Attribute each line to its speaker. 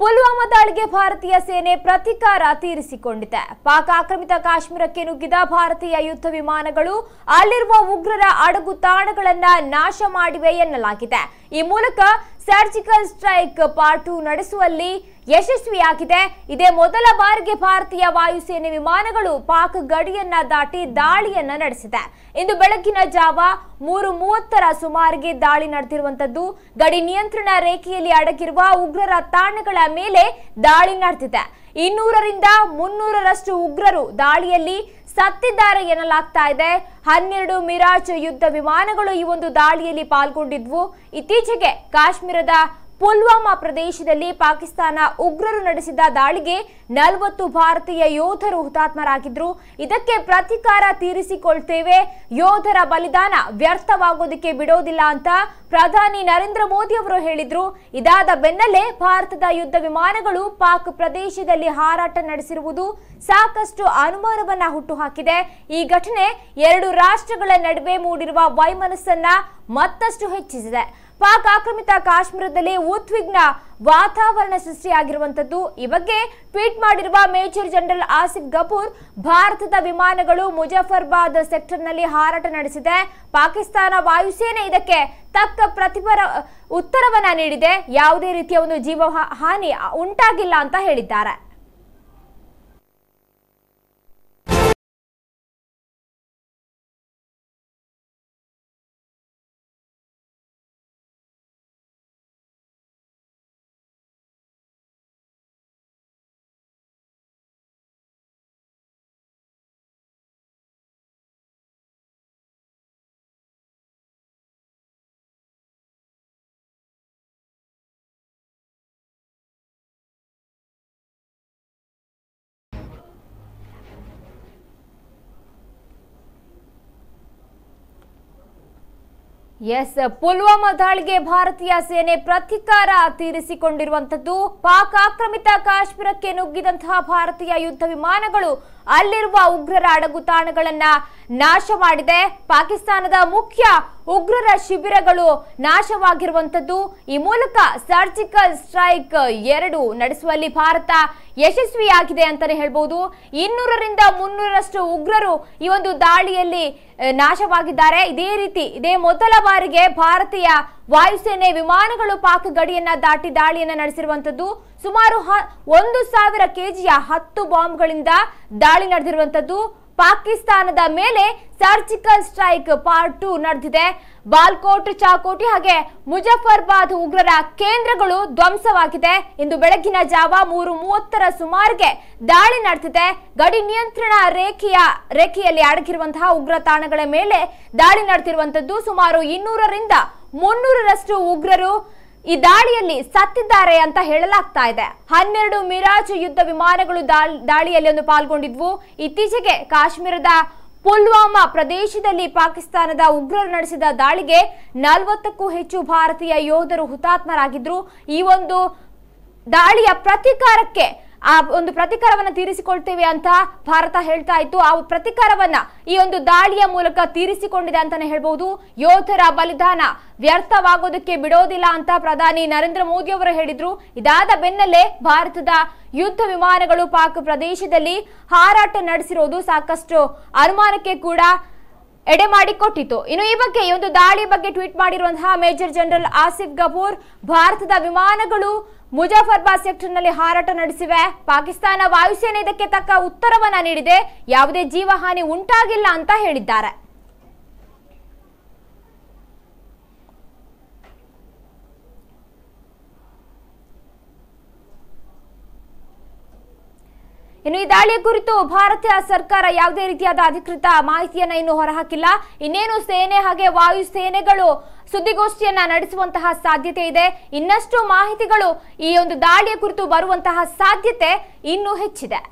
Speaker 1: ಪುಲ್ವಾಮಾ ದಾಳಿಗೆ ಭಾರತೀಯ ಸೇನೆ ಪ್ರತೀಕಾರ ತೀರಿಸಿಕೊಂಡಿದೆ ಪಾಕ್ ಆಕ್ರಮಿತ ಕಾಶ್ಮೀರಕ್ಕೆ ನುಗ್ಗಿದ ಭಾರತೀಯ ಯುದ್ಧ ವಿಮಾನಗಳು ಅಲ್ಲಿರುವ ಉಗ್ರರ ಅಡಗು ತಾಣಗಳನ್ನ ನಾಶ ಮಾಡಿವೆ ಎನ್ನಲಾಗಿದೆ ಈ ಮೂಲಕ ಸರ್ಜಿಕಲ್ ಸ್ಟ್ರೈಕ್ ಪಾರ್ಟು ನಡೆಸುವಲ್ಲಿ ಯಶಸ್ವಿಯಾಗಿದೆ ಇದೇ ಮೊದಲ ಬಾರಿಗೆ ಭಾರತೀಯ ವಾಯುಸೇನೆ ವಿಮಾನಗಳು ಪಾಕ್ ಗಡಿಯನ್ನ ದಾಟಿ ದಾಳಿಯನ್ನ ನಡೆಸಿದೆ ಇಂದು ಬೆಳಗಿನ ಜಾವ ಮೂರು ಮೂವತ್ತರ ಸುಮಾರಿಗೆ ದಾಳಿ ನಡೆದಿರುವಂತದ್ದು ಗಡಿ ನಿಯಂತ್ರಣ ರೇಖೆಯಲ್ಲಿ ಅಡಗಿರುವ ಉಗ್ರರ ತಾಣಗಳ ಮೇಲೆ ದಾಳಿ ನಡೆದಿದೆ ಇನ್ನೂರರಿಂದ ಮುನ್ನೂರರಷ್ಟು ಉಗ್ರರು ದಾಳಿಯಲ್ಲಿ ಸತ್ತಿದ್ದಾರೆ ಎನ್ನಲಾಗ್ತಾ ಇದೆ ಹನ್ನೆರಡು ಮಿರಾಜ್ ಯುದ್ಧ ವಿಮಾನಗಳು ಈ ಒಂದು ದಾಳಿಯಲ್ಲಿ ಪಾಲ್ಗೊಂಡಿದ್ವು ಇತ್ತೀಚೆಗೆ ಕಾಶ್ಮೀರದ ಪುಲ್ವಾಮಾ ಪ್ರದೇಶದಲ್ಲಿ ಪಾಕಿಸ್ತಾನ ಉಗ್ರರು ನಡೆಸಿದ ದಾಳಿಗೆ ನಲವತ್ತು ಭಾರತೀಯ ಯೋಧರು ಹುತಾತ್ಮರಾಗಿದ್ರು ಇದಕ್ಕೆ ಪ್ರತಿಕಾರ ತೀರಿಸಿಕೊಳ್ತೇವೆ ಯೋಧರ ಬಲಿದಾನ ವ್ಯರ್ಥವಾಗೋದಕ್ಕೆ ಬಿಡೋದಿಲ್ಲ ಅಂತ ಪ್ರಧಾನಿ ನರೇಂದ್ರ ಮೋದಿ ಅವರು ಹೇಳಿದ್ರು ಇದಾದ ಬೆನ್ನಲ್ಲೇ ಭಾರತದ ಯುದ್ಧ ವಿಮಾನಗಳು ಪಾಕ್ ಪ್ರದೇಶದಲ್ಲಿ ಹಾರಾಟ ನಡೆಸಿರುವುದು ಸಾಕಷ್ಟು ಅನುಮಾನವನ್ನ ಹುಟ್ಟುಹಾಕಿದೆ ಈ ಘಟನೆ ಎರಡು ರಾಷ್ಟ್ರಗಳ ನಡುವೆ ಮೂಡಿರುವ ವೈಮನಸ್ಸನ್ನ ಮತ್ತಷ್ಟು ಹೆಚ್ಚಿಸಿದೆ ಪಾಕ್ ಆಕ್ರಮಿತ ಕಾಶ್ಮೀರದಲ್ಲಿ ಉದ್ವಿಗ್ನ ವಾತಾವರಣ ಸೃಷ್ಟಿಯಾಗಿರುವಂತದ್ದು ಈ ಬಗ್ಗೆ ಟ್ವೀಟ್ ಮಾಡಿರುವ ಮೇಜರ್ ಜನರಲ್ ಆಸಿಫ್ ಗಫೂರ್ ಭಾರತದ ವಿಮಾನಗಳು ಮುಜಫರ್ಬಾದ್ ಸೆಕ್ಟರ್ನಲ್ಲಿ ಹಾರಾಟ ನಡೆಸಿದೆ ಪಾಕಿಸ್ತಾನ ವಾಯುಸೇನೆ ಇದಕ್ಕೆ ತಕ್ಕ ಪ್ರತಿಪರ ಉತ್ತರವನ್ನ ನೀಡಿದೆ ಯಾವುದೇ ರೀತಿಯ ಒಂದು ಜೀವ ಹಾನಿ ಉಂಟಾಗಿಲ್ಲ ಅಂತ ಹೇಳಿದ್ದಾರೆ ಎಸ್ ಪುಲ್ವಾಮಾ ದಾಳಿಗೆ ಭಾರತೀಯ ಸೇನೆ ಪ್ರತಿಕಾರ ತೀರಿಸಿಕೊಂಡಿರುವಂತದ್ದು ಪಾಕ್ ಆಕ್ರಮಿತ ಕಾಶ್ಮೀರಕ್ಕೆ ನುಗ್ಗಿದಂತಹ ಭಾರತೀಯ ಯುದ್ಧ ವಿಮಾನಗಳು ಅಲ್ಲಿರುವ ಉಗ್ರರ ಅಡಗು ತಾಣಗಳನ್ನ ನಾಶ ಮಾಡಿದೆ ಪಾಕಿಸ್ತಾನದ ಮುಖ್ಯ ಉಗ್ರರ ಶಿಬಿರಗಳು ನಾಶವಾಗಿರುವಂತದ್ದು ಈ ಮೂಲಕ ಸರ್ಜಿಕಲ್ ಸ್ಟ್ರೈಕ್ ಎರಡು ನಡೆಸುವಲ್ಲಿ ಭಾರತ ಯಶಸ್ವಿಯಾಗಿದೆ ಅಂತಾನೆ ಹೇಳ್ಬಹುದು ಇನ್ನೂರರಿಂದ ಮುನ್ನೂರಷ್ಟು ಉಗ್ರರು ಈ ಒಂದು ದಾಳಿಯಲ್ಲಿ ನಾಶವಾಗಿದ್ದಾರೆ ಇದೇ ರೀತಿ ಇದೇ ಮೊದಲ ಬಾರಿಗೆ ಭಾರತೀಯ ವಾಯುಸೇನೆ ವಿಮಾನಗಳು ಪಾಕ್ ಗಡಿಯನ್ನ ದಾಟಿ ದಾಳಿಯನ್ನ ನಡೆಸಿರುವಂತದ್ದು ಸುಮಾರು ಒಂದು ಸಾವಿರ ಕೆಜಿಯ ಹತ್ತು ಬಾಂಬ್ಗಳಿಂದ ದಾಳಿ ನಡೆದಿರುವಂತದ್ದು ಪಾಕಿಸ್ತಾನದ ಮೇಲೆ ಸರ್ಜಿಕಲ್ ಸ್ಟ್ರೈಕ್ ಪಾರ್ಟ್ ಟು ನಡೆದಿದೆ ಬಾಲ್ಕೋಟ್ ಚಾಕೋಟಿ ಹಾಗೆ ಮುಜಫರ್ಬಾದ್ ಉಗ್ರರ ಕೇಂದ್ರಗಳು ಧ್ವಂಸವಾಗಿದೆ ಇಂದು ಬೆಳಗಿನ ಜಾವ ಮೂರು ಮೂವತ್ತರ ಸುಮಾರಿಗೆ ದಾಳಿ ನಡೆದಿದೆ ಗಡಿ ನಿಯಂತ್ರಣ ರೇಖೆಯ ರೇಖೆಯಲ್ಲಿ ಅಡಗಿರುವಂತಹ ಉಗ್ರ ತಾಣಗಳ ಮೇಲೆ ದಾಳಿ ನಡೆದಿರುವಂತದ್ದು ಸುಮಾರು ಇನ್ನೂರರಿಂದ ಮುನ್ನೂರರಷ್ಟು ಉಗ್ರರು ಈ ದಾಳಿಯಲ್ಲಿ ಸತ್ತಿದ್ದಾರೆ ಅಂತ ಹೇಳಲಾಗ್ತಾ ಇದೆ ಹನ್ನೆರಡು ಮಿರಾಜ್ ಯುದ್ಧ ವಿಮಾನಗಳು ದಾಳಿಯಲ್ಲಿ ಒಂದು ಪಾಲ್ಗೊಂಡಿದ್ವು ಇತ್ತೀಚೆಗೆ ಕಾಶ್ಮೀರದ ಪುಲ್ವಾಮಾ ಪ್ರದೇಶದಲ್ಲಿ ಪಾಕಿಸ್ತಾನದ ಉಗ್ರರು ನಡೆಸಿದ ದಾಳಿಗೆ ನಲವತ್ತಕ್ಕೂ ಹೆಚ್ಚು ಭಾರತೀಯ ಯೋಧರು ಹುತಾತ್ಮರಾಗಿದ್ರು ಈ ಒಂದು ದಾಳಿಯ ಪ್ರತೀಕಾರಕ್ಕೆ ಆ ಒಂದು ಪ್ರತಿಕಾರವನ್ನ ತೀರಿಸಿಕೊಳ್ತೇವೆ ಅಂತ ಭಾರತ ಹೇಳ್ತಾ ಇತ್ತು ಆ ಪ್ರತಿಕಾರವನ್ನ ಈ ಒಂದು ದಾಳಿಯ ಮೂಲಕ ತೀರಿಸಿಕೊಂಡಿದೆ ಅಂತಾನೆ ಹೇಳ್ಬಹುದು ಯೋಧರ ಬಲಿದಾನ ವ್ಯರ್ಥವಾಗೋದಕ್ಕೆ ಬಿಡೋದಿಲ್ಲ ಅಂತ ಪ್ರಧಾನಿ ನರೇಂದ್ರ ಮೋದಿ ಅವರು ಹೇಳಿದ್ರು ಇದಾದ ಬೆನ್ನಲ್ಲೇ ಭಾರತದ ಯುದ್ಧ ವಿಮಾನಗಳು ಪಾಕ್ ಪ್ರದೇಶದಲ್ಲಿ ಹಾರಾಟ ನಡೆಸಿರೋದು ಸಾಕಷ್ಟು ಅನುಮಾನಕ್ಕೆ ಕೂಡ ಎಡೆ ಮಾಡಿಕೊಟ್ಟಿತು ಇನ್ನು ಈ ಬಗ್ಗೆ ಈ ಒಂದು ದಾಳಿ ಬಗ್ಗೆ ಟ್ವೀಟ್ ಮಾಡಿರುವಂತಹ ಮೇಜರ್ ಜನರಲ್ ಆಸಿಫ್ ಗಫೂರ್ ಭಾರತದ ವಿಮಾನಗಳು ಮುಜಾಫರ್ಬಾದ್ ಸೆಕ್ಟರ್ ನಲ್ಲಿ ಹಾರಾಟ ನಡೆಸಿವೆ ಪಾಕಿಸ್ತಾನ ವಾಯುಸೇನೆ ಇದಕ್ಕೆ ತಕ್ಕ ಉತ್ತರವನ್ನ ನೀಡಿದೆ ಯಾವುದೇ ಜೀವಹಾನಿ ಉಂಟಾಗಿಲ್ಲ ಅಂತ ಹೇಳಿದ್ದಾರೆ ಇನ್ನು ಈ ದಾಳಿಯ ಕುರಿತು ಭಾರತೀಯ ಸರ್ಕಾರ ಯಾವುದೇ ರೀತಿಯಾದ ಅಧಿಕೃತ ಮಾಹಿತಿಯನ್ನ ಇನ್ನು ಹೊರಹಾಕಿಲ್ಲ ಇನ್ನೇನು ಸೇನೆ ಹಾಗೆ ವಾಯು ಸೇನೆಗಳು ಸುದ್ದಿಗೋಷ್ಠಿಯನ್ನ ನಡೆಸುವಂತಹ ಸಾಧ್ಯತೆ ಇದೆ ಇನ್ನಷ್ಟು ಮಾಹಿತಿಗಳು ಈ ಒಂದು ದಾಳಿಯ ಕುರಿತು ಬರುವಂತಹ ಸಾಧ್ಯತೆ ಇನ್ನೂ ಹೆಚ್ಚಿದೆ